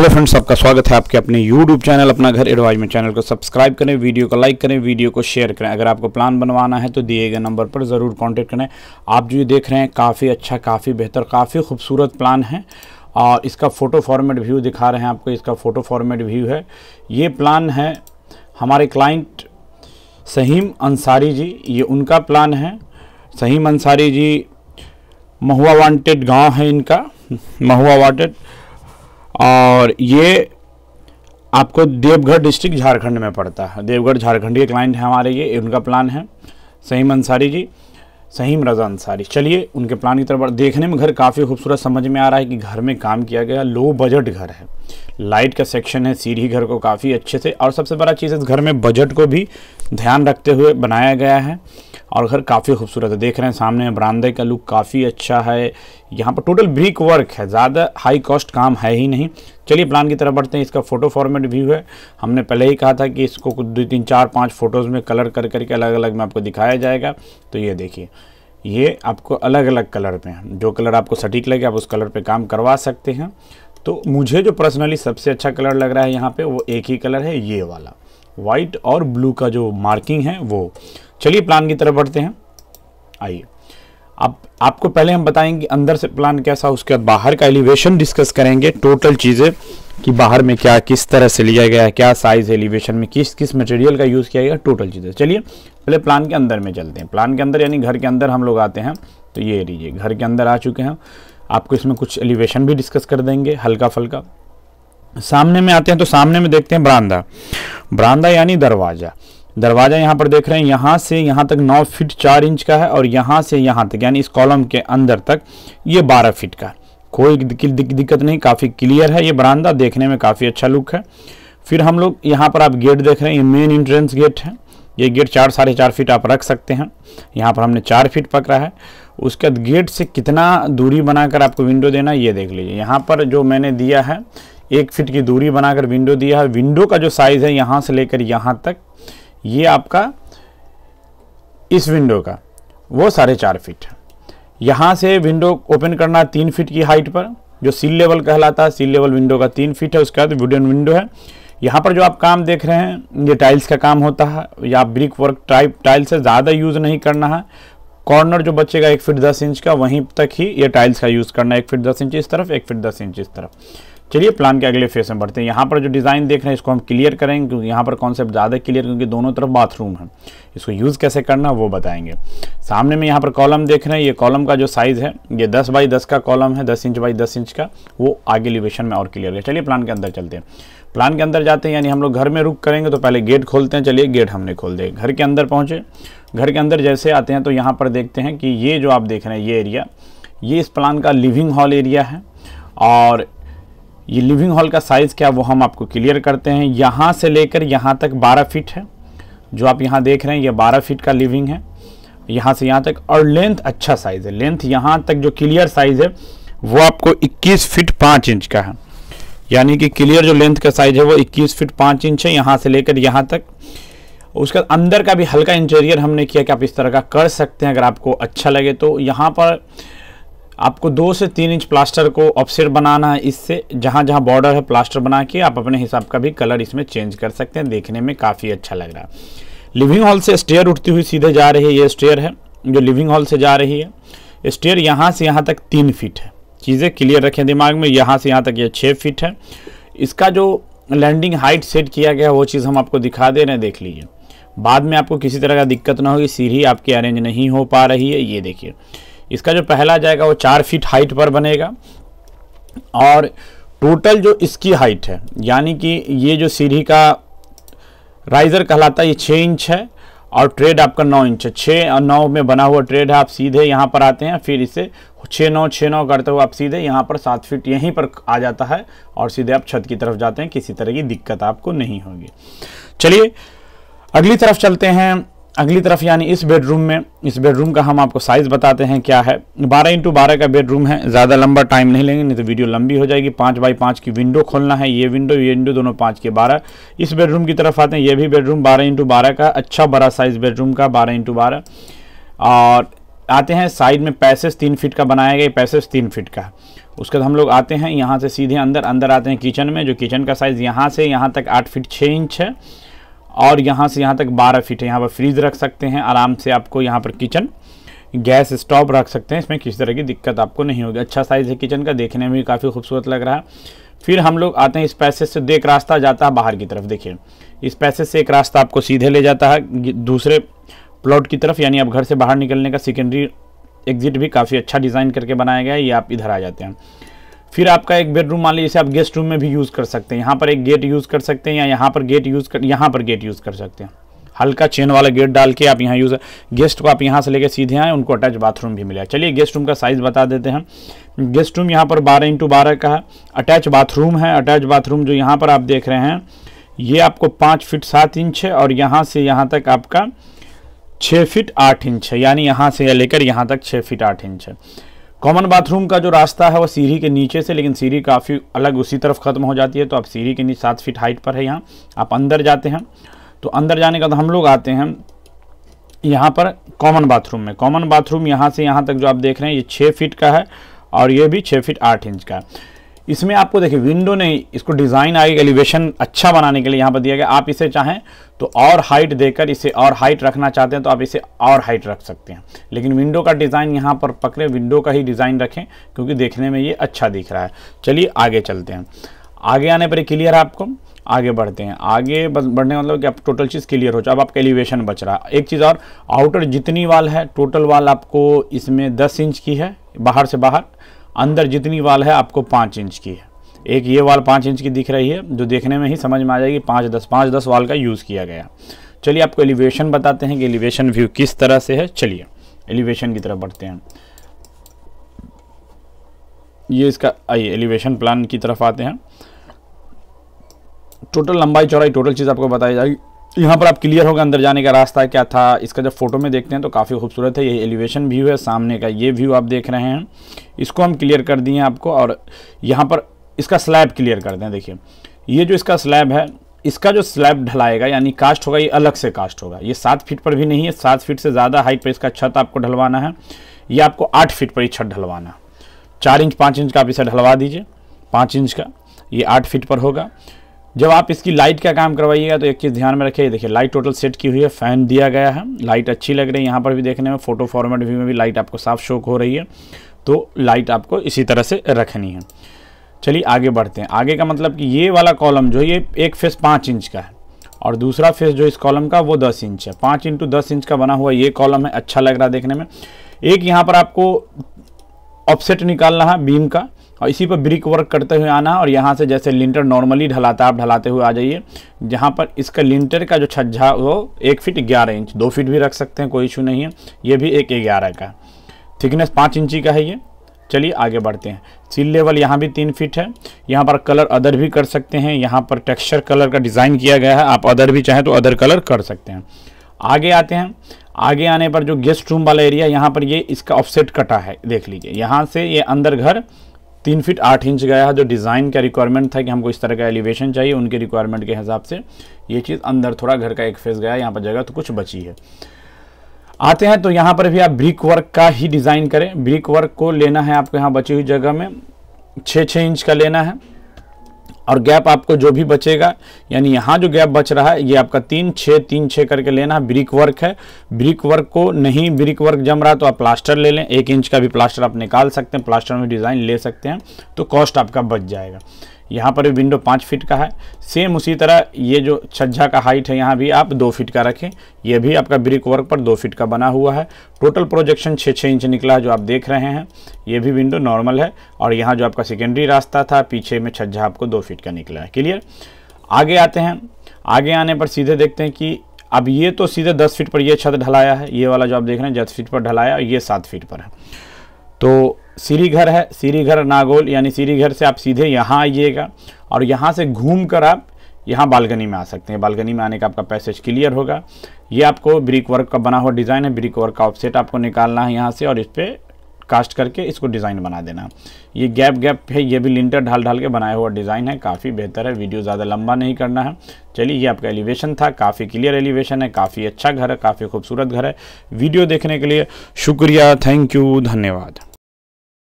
hello friends आपका स्वागत है आपके अपने यूट्यूब चैनल अपना घर एडवाइज में चैनल को सब्सक्राइब करें वीडियो को लाइक करें वीडियो को शेयर करें अगर आपको प्लान बनवाना है तो दिए गए नंबर पर ज़रूर कांटेक्ट करें आप जो ये देख रहे हैं काफ़ी अच्छा काफ़ी बेहतर काफ़ी खूबसूरत प्लान है और इसका फ़ोटो फॉर्मेट व्यू दिखा रहे हैं आपको इसका फ़ोटो फॉर्मेट व्यू है ये प्लान है हमारे क्लाइंट सहीम अंसारी जी ये उनका प्लान है सहीम अंसारी जी महुआ वांटेड गाँव है इनका महुआ वांटेड और ये आपको देवघर डिस्ट्रिक्ट झारखंड में पड़ता है देवघर झारखंड के क्लाइंट हैं हमारे ये उनका प्लान है सहीम अंसारी जी सहीम रज़ा अंसारी चलिए उनके प्लान की तरफ देखने में घर काफ़ी खूबसूरत समझ में आ रहा है कि घर में काम किया गया लो बजट घर है लाइट का सेक्शन है सीढ़ी घर को काफ़ी अच्छे से और सबसे बड़ा चीज़ इस घर में बजट को भी ध्यान रखते हुए बनाया गया है और घर काफ़ी खूबसूरत है देख रहे हैं सामने बरामदे का लुक काफ़ी अच्छा है यहाँ पर टोटल ब्रिक वर्क है ज़्यादा हाई कॉस्ट काम है ही नहीं चलिए प्लान की तरफ बढ़ते हैं इसका फ़ोटो फॉर्मेट भी है हमने पहले ही कहा था कि इसको कुछ दो तीन चार पाँच फ़ोटोज़ में कलर कर करके अलग अलग में आपको दिखाया जाएगा तो ये देखिए ये आपको अलग अलग कलर में जो कलर आपको सटीक लगे आप उस कलर पे काम करवा सकते हैं तो मुझे जो पर्सनली सबसे अच्छा कलर लग रहा है यहाँ पे वो एक ही कलर है ये वाला वाइट और ब्लू का जो मार्किंग है वो चलिए प्लान की तरफ बढ़ते हैं आइए आप, आपको पहले हम बताएंगे अंदर से प्लान कैसा उसके बाद बाहर का एलिवेशन डिस्कस करेंगे टोटल चीज़ें कि बाहर में क्या किस तरह से लिया गया है क्या साइज़ एलिवेशन में किस किस मटेरियल का यूज़ किया गया टोटल चीज़ें चलिए पहले प्लान के अंदर में चलते हैं प्लान के अंदर यानी घर के अंदर हम लोग आते हैं तो ये लीजिए घर के अंदर आ चुके हैं आपको इसमें कुछ एलिवेशन भी डिस्कस कर देंगे हल्का फल्का सामने में आते हैं तो सामने में देखते हैं बरांदा बरामदा यानी दरवाज़ा दरवाज़ा यहाँ पर देख रहे हैं यहाँ से यहाँ तक 9 फीट 4 इंच का है और यहाँ से यहाँ तक यानी इस कॉलम के अंदर तक ये 12 फीट का है कोई दिक्कत नहीं काफ़ी क्लियर है ये बरानदा देखने में काफ़ी अच्छा लुक है फिर हम लोग यहाँ पर आप गेट देख रहे हैं ये मेन इंट्रेंस गेट है ये गेट चार साढ़े चार फीट आप रख सकते हैं यहाँ पर हमने चार फीट पकड़ा है उसके बाद गेट से कितना दूरी बनाकर आपको विंडो देना ये देख लीजिए यहाँ पर जो मैंने दिया है एक फीट की दूरी बनाकर विंडो दिया है विंडो का जो साइज़ है यहाँ से लेकर यहाँ तक ये आपका इस विंडो का वो साढ़े चार फिट है यहाँ से विंडो ओपन करना तीन फिट की हाइट पर जो सील लेवल कहलाता है सील लेवल विंडो का तीन फिट है उसके बाद वुडन विंडो है यहाँ पर जो आप काम देख रहे हैं ये टाइल्स का काम होता है या ब्रिक वर्क टाइप टाइल्स से ज़्यादा यूज़ नहीं करना है कॉर्नर जो बचेगा एक फिट दस इंच का वहीं तक ही ये टाइल्स का यूज़ करना है एक फिट दस इंच इस तरफ एक फिट दस इंच इस तरफ चलिए प्लान के अगले फेस में बढ़ते हैं यहाँ पर जो डिज़ाइन देख रहे हैं इसको हम क्लियर करेंगे क्योंकि यहाँ पर कॉन्सेप्ट ज़्यादा क्लियर क्योंकि दोनों तरफ बाथरूम है इसको यूज़ कैसे करना वो बताएंगे सामने में यहाँ पर कॉलम देख रहे हैं ये कॉलम का जो साइज़ है ये 10 बाई 10 का कॉलम है 10 इंच बाई 10 इंच का वो आगे लिवेशन में और क्लियर है चलिए प्लान के अंदर चलते हैं प्लान के अंदर जाते हैं यानी हम लोग घर में रुक करेंगे तो पहले गेट खोलते हैं चलिए गेट हमने खोल दिया घर के अंदर पहुँचे घर के अंदर जैसे आते हैं तो यहाँ पर देखते हैं कि ये जो आप देख रहे हैं ये एरिया ये इस प्लान का लिविंग हॉल एरिया है और ये लिविंग हॉल का साइज़ क्या वो हम आपको क्लियर करते हैं यहाँ से लेकर यहाँ तक 12 फीट है जो आप यहाँ देख रहे हैं ये 12 फीट का लिविंग है यहाँ से यहाँ तक और लेंथ अच्छा साइज़ है लेंथ यहाँ तक जो क्लियर साइज़ है वो आपको 21 फीट 5 इंच का है यानी कि क्लियर जो लेंथ का साइज है वो 21 फीट 5 इंच है यहाँ से लेकर यहाँ तक उसका अंदर का भी हल्का इंटीरियर हमने किया कि आप इस तरह का कर सकते हैं अगर आपको अच्छा लगे तो यहाँ पर आपको दो से तीन इंच प्लास्टर को ऑफसेट बनाना है इससे जहाँ जहाँ बॉर्डर है प्लास्टर बना के आप अपने हिसाब का भी कलर इसमें चेंज कर सकते हैं देखने में काफ़ी अच्छा लग रहा है लिविंग हॉल से स्टेयर उठती हुई सीधे जा रही है ये स्टेयर है जो लिविंग हॉल से जा रही है स्टेयर यहाँ से यहाँ तक तीन फीट है चीज़ें क्लियर रखें दिमाग में यहाँ से यहाँ तक ये छः फिट है इसका जो लैंडिंग हाइट सेट किया गया है वो चीज़ हम आपको दिखा दे रहे हैं देख लीजिए बाद में आपको किसी तरह का दिक्कत ना होगी सीढ़ी आपकी अरेंज नहीं हो पा रही है ये देखिए इसका जो पहला जाएगा वो चार फीट हाइट पर बनेगा और टोटल जो इसकी हाइट है यानी कि ये जो सीढ़ी का राइज़र कहलाता है ये छः इंच है और ट्रेड आपका नौ इंच छः और नौ में बना हुआ ट्रेड है आप सीधे यहाँ पर आते हैं फिर इसे छः नौ छः नौ करते हुए आप सीधे यहाँ पर सात फीट यहीं पर आ जाता है और सीधे आप छत की तरफ जाते हैं किसी तरह की दिक्कत आपको नहीं होगी चलिए अगली तरफ चलते हैं अगली तरफ यानी इस बेडरूम में इस बेडरूम का हम आपको साइज़ बताते हैं क्या है बारह इंटू बारह का बेडरूम है ज़्यादा लंबा टाइम नहीं लेंगे नहीं तो वीडियो लंबी हो जाएगी पाँच बाई पाँच की विंडो खोलना है ये विंडो ये विंडो दोनों पाँच के बारह इस बेडरूम की तरफ आते हैं ये भी बेडरूम बारह इंटू बारह का अच्छा बड़ा साइज़ बेडरूम का बारह इंटू बारह और आते हैं साइड में पैसेज तीन फिट का बनाया गया पैसेज तीन फिट का उसके बाद हम लोग आते हैं यहाँ से सीधे अंदर अंदर आते हैं किचन में जो किचन का साइज़ यहाँ से यहाँ तक आठ फिट छः इंच है और यहाँ से यहाँ तक 12 फीट है यहाँ पर फ्रीज रख सकते हैं आराम से आपको यहाँ पर किचन गैस स्टॉप रख सकते हैं इसमें किसी तरह की दिक्कत आपको नहीं होगी अच्छा साइज़ है किचन का देखने में भी काफ़ी खूबसूरत लग रहा है फिर हम लोग आते हैं इस पैसे से देख रास्ता जाता है बाहर की तरफ देखिए इस पैसे से एक रास्ता आपको सीधे ले जाता है दूसरे प्लॉट की तरफ यानी आप घर से बाहर निकलने का सेकेंडरी एग्जिट भी काफ़ी अच्छा डिज़ाइन करके बनाया गया है ये आप इधर आ जाते हैं फिर आपका एक बेडरूम मान लीजिए आप गेस्ट रूम में भी यूज़ कर सकते हैं यहाँ पर एक गेट यूज़ कर सकते हैं या यहाँ पर गेट यूज़ कर यहाँ पर गेट यूज़ कर सकते हैं हल्का चेन वाला गेट डाल के आप यहाँ यूज़ गेस्ट को आप यहाँ से लेकर सीधे आएँ उनको अटैच बाथरूम भी मिलेगा चलिए गेस्ट रूम का साइज़ बता देते हैं गेस्ट रूम यहाँ पर बारह इंटू बारह का है अटैच बाथरूम है अटैच बाथरूम जो यहाँ पर आप देख रहे हैं ये आपको पाँच फिट सात इंच है और यहाँ से यहाँ तक आपका छः फिट आठ इंच है यानी यहाँ से लेकर यहाँ तक छः फिट आठ इंच है कॉमन बाथरूम का जो रास्ता है वो सीढ़ी के नीचे से लेकिन सीढ़ी काफ़ी अलग उसी तरफ ख़त्म हो जाती है तो आप सीढ़ी के नीचे सात फीट हाइट पर है यहाँ आप अंदर जाते हैं तो अंदर जाने का तो हम लोग आते हैं यहाँ पर कॉमन बाथरूम में कॉमन बाथरूम यहाँ से यहाँ तक जो आप देख रहे हैं ये छः फीट का है और ये भी छः फीट आठ इंच का है इसमें आपको देखिए विंडो नहीं इसको डिज़ाइन आगे एलिवेशन अच्छा बनाने के लिए यहाँ पर दिया गया आप इसे चाहें तो और हाइट देकर इसे और हाइट रखना चाहते हैं तो आप इसे और हाइट रख सकते हैं लेकिन विंडो का डिज़ाइन यहाँ पर पकड़े विंडो का ही डिज़ाइन रखें क्योंकि देखने में ये अच्छा दिख रहा है चलिए आगे चलते हैं आगे आने पर क्लियर है आपको आगे बढ़ते हैं आगे बढ़ने मतलब कि आप टोटल चीज़ क्लियर हो जाए अब आपका एलिवेशन बच रहा है एक चीज़ और आउटर जितनी वाल है टोटल वाल आपको इसमें 10 इंच की है बाहर से बाहर अंदर जितनी वाल है आपको पाँच इंच की है एक ये वाल पाँच इंच की दिख रही है जो देखने में ही समझ में आ जाएगी पाँच दस पाँच दस वाल का यूज़ किया गया चलिए आपको एलिवेशन बताते हैं कि एलिवेशन व्यू किस तरह से है चलिए एलिवेशन की तरफ बढ़ते हैं ये इसका आइए एलिवेशन प्लान की तरफ आते हैं टोटल लंबाई चौड़ाई टोटल चीज़ आपको बताई जाएगी यहाँ पर आप क्लियर होगा अंदर जाने का रास्ता क्या था इसका जब फ़ोटो में देखते हैं तो काफ़ी खूबसूरत है ये एलिवेशन व्यू है सामने का ये व्यू आप देख रहे हैं इसको हम क्लियर कर दिए आपको और यहाँ पर इसका स्लैब क्लियर कर दें देखिए ये जो इसका स्लैब है इसका जो स्लैब ढलाएगा यानी कास्ट होगा ये अलग से कास्ट होगा ये सात फीट पर भी नहीं है सात फीट से ज़्यादा हाइट पर इसका छत आपको ढलवाना है ये आपको आठ फीट पर ही छत ढलवाना है चार इंच पाँच इंच का आप इसे ढलवा दीजिए पाँच इंच का ये आठ फीट पर होगा जब आप इसकी लाइट का काम करवाइएगा तो एक चीज़ ध्यान में रखिए देखिए लाइट टोटल सेट की हुई है फैन दिया गया है लाइट अच्छी लग रही है यहाँ पर भी देखने में फ़ोटो फॉर्मेट व्यू में भी लाइट आपको साफ शोक हो रही है तो लाइट आपको इसी तरह से रखनी है चलिए आगे बढ़ते हैं आगे का मतलब कि ये वाला कॉलम जो ये एक फेस पाँच इंच का है और दूसरा फेस जो इस कॉलम का वो दस इंच है पाँच इंटू दस इंच का बना हुआ ये कॉलम है अच्छा लग रहा है देखने में एक यहाँ पर आपको ऑफसेट निकालना है बीम का और इसी पर ब्रिक वर्क करते हुए आना और यहाँ से जैसे लिंटर नॉर्मली ढलाता आप ढलाते हुए आ जाइए जहाँ पर इसका लिंटर का जो छज्जा वो एक फिट ग्यारह इंच दो फिट भी रख सकते हैं कोई इशू नहीं है ये भी एक ग्यारह का थिकनेस पाँच इंची का है ये चलिए आगे बढ़ते हैं सील लेवल यहाँ भी तीन फिट है यहाँ पर कलर अदर भी कर सकते हैं यहाँ पर टेक्सचर कलर का डिज़ाइन किया गया है आप अदर भी चाहें तो अदर कलर कर सकते हैं आगे आते हैं आगे आने पर जो गेस्ट रूम वाला एरिया यहाँ पर ये इसका ऑफसेट कटा है देख लीजिए यहाँ से ये अंदर घर तीन फीट आठ इंच गया है जो डिज़ाइन का रिक्वायरमेंट था कि हमको इस तरह का एलिवेशन चाहिए उनके रिक्वायरमेंट के हिसाब से ये चीज़ अंदर थोड़ा घर का एक फेस गया यहाँ पर जगह तो कुछ बची है आते हैं तो यहाँ पर भी आप ब्रिक वर्क का ही डिज़ाइन करें ब्रिक वर्क को लेना है आपको यहाँ बची हुई जगह में छः छः इंच का लेना है और गैप आपको जो भी बचेगा यानी यहाँ जो गैप बच रहा है ये आपका तीन छः तीन छः करके लेना है ब्रिक वर्क है ब्रिक वर्क को नहीं ब्रिक वर्क जम रहा तो आप प्लास्टर ले लें एक इंच का भी प्लास्टर आप निकाल सकते हैं प्लास्टर में डिज़ाइन ले सकते हैं तो कॉस्ट आपका बच जाएगा यहाँ पर भी विंडो पाँच फीट का है सेम उसी तरह ये जो छज्जा का हाइट है यहाँ भी आप दो फीट का रखें ये भी आपका ब्रिक वर्क पर दो फीट का बना हुआ है टोटल प्रोजेक्शन छः छः इंच निकला है जो आप देख रहे हैं ये भी विंडो नॉर्मल है और यहाँ जो आपका सेकेंडरी रास्ता था पीछे में छज्जा आपको दो फीट का निकला है क्लियर आगे आते हैं आगे आने पर सीधे देखते हैं कि अब ये तो सीधे दस फीट पर यह छत ढलाया है ये वाला जो आप देख रहे हैं दस फीट पर ढलाया और ये सात फीट पर है तो सीरी घर है सीरी घर नागोल यानी सीरी घर से आप सीधे यहाँ आइएगा और यहाँ से घूम कर आप यहाँ बालकनी में आ सकते हैं बालकनी में आने का आपका पैसेज क्लियर होगा ये आपको ब्रिक वर्क का बना हुआ डिज़ाइन है ब्रिक वर्क का ऑफसेट आपको निकालना है यहाँ से और इस पर कास्ट करके इसको डिज़ाइन बना देना ये गैप गैप है ये भी लिंटर ढाल ढाल के बनाया हुआ डिज़ाइन है काफ़ी बेहतर है वीडियो ज़्यादा लंबा नहीं करना है चलिए ये आपका एलिवेशन था काफ़ी क्लियर एलिवेशन है काफ़ी अच्छा घर है काफ़ी खूबसूरत घर है वीडियो देखने के लिए शुक्रिया थैंक यू धन्यवाद